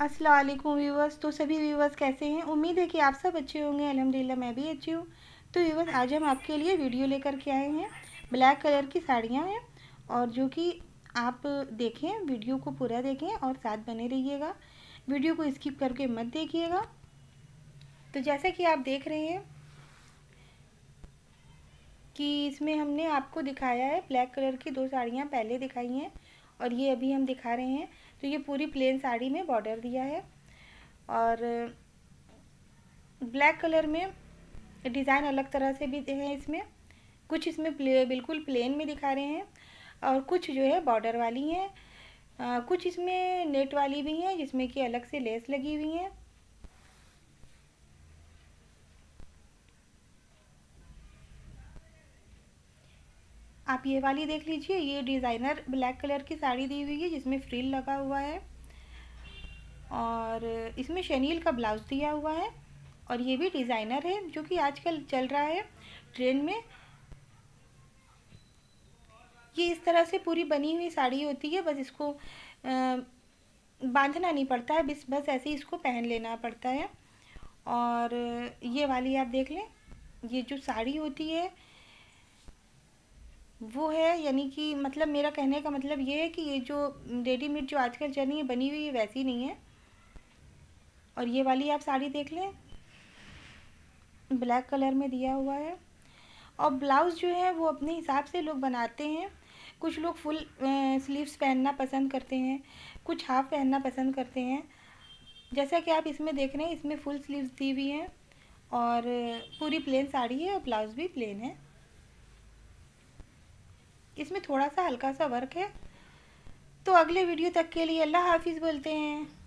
असलकुम व्यूवर्स तो सभी व्यूवर्स कैसे हैं उम्मीद है कि आप सब अच्छे होंगे अलहमदिल्ला मैं भी अच्छी हूँ तो व्यूवर्स आज हम आपके लिए वीडियो लेकर के आए हैं ब्लैक कलर की साड़ियाँ हैं और जो कि आप देखें वीडियो को पूरा देखें और साथ बने रहिएगा वीडियो को स्किप करके मत देखिएगा तो जैसा कि आप देख रहे हैं कि इसमें हमने आपको दिखाया है ब्लैक कलर की दो साड़ियाँ पहले दिखाई हैं और ये अभी हम दिखा रहे हैं तो ये पूरी प्लेन साड़ी में बॉर्डर दिया है और ब्लैक कलर में डिज़ाइन अलग तरह से भी है इसमें कुछ इसमें प्ले बिल्कुल प्लेन में दिखा रहे हैं और कुछ जो है बॉर्डर वाली हैं कुछ इसमें नेट वाली भी हैं जिसमें कि अलग से लेस लगी हुई हैं आप ये वाली देख लीजिए ये डिज़ाइनर ब्लैक कलर की साड़ी दी हुई है जिसमें फ्रिल लगा हुआ है और इसमें शनील का ब्लाउज़ दिया हुआ है और ये भी डिज़ाइनर है जो कि आजकल चल रहा है ट्रेंड में ये इस तरह से पूरी बनी हुई साड़ी होती है बस इसको बांधना नहीं पड़ता है बस बस ऐसे ही इसको पहन लेना पड़ता है और ये वाली आप देख लें ये जो साड़ी होती है वो है यानी कि मतलब मेरा कहने का मतलब ये है कि ये जो रेडीमेड जो आजकल चल रही है बनी हुई है वैसी नहीं है और ये वाली आप साड़ी देख लें ब्लैक कलर में दिया हुआ है और ब्लाउज़ जो है वो अपने हिसाब से लोग बनाते हैं कुछ लोग फुल स्लीव्स पहनना पसंद करते हैं कुछ हाफ पहनना पसंद करते हैं जैसा कि आप इसमें देख रहे हैं इसमें फुल स्लीव्स दी हुई हैं और पूरी प्लेन साड़ी है और ब्लाउज़ भी प्लेन है इसमें थोड़ा सा हल्का सा वर्क है तो अगले वीडियो तक के लिए अल्लाह हाफिज़ बोलते हैं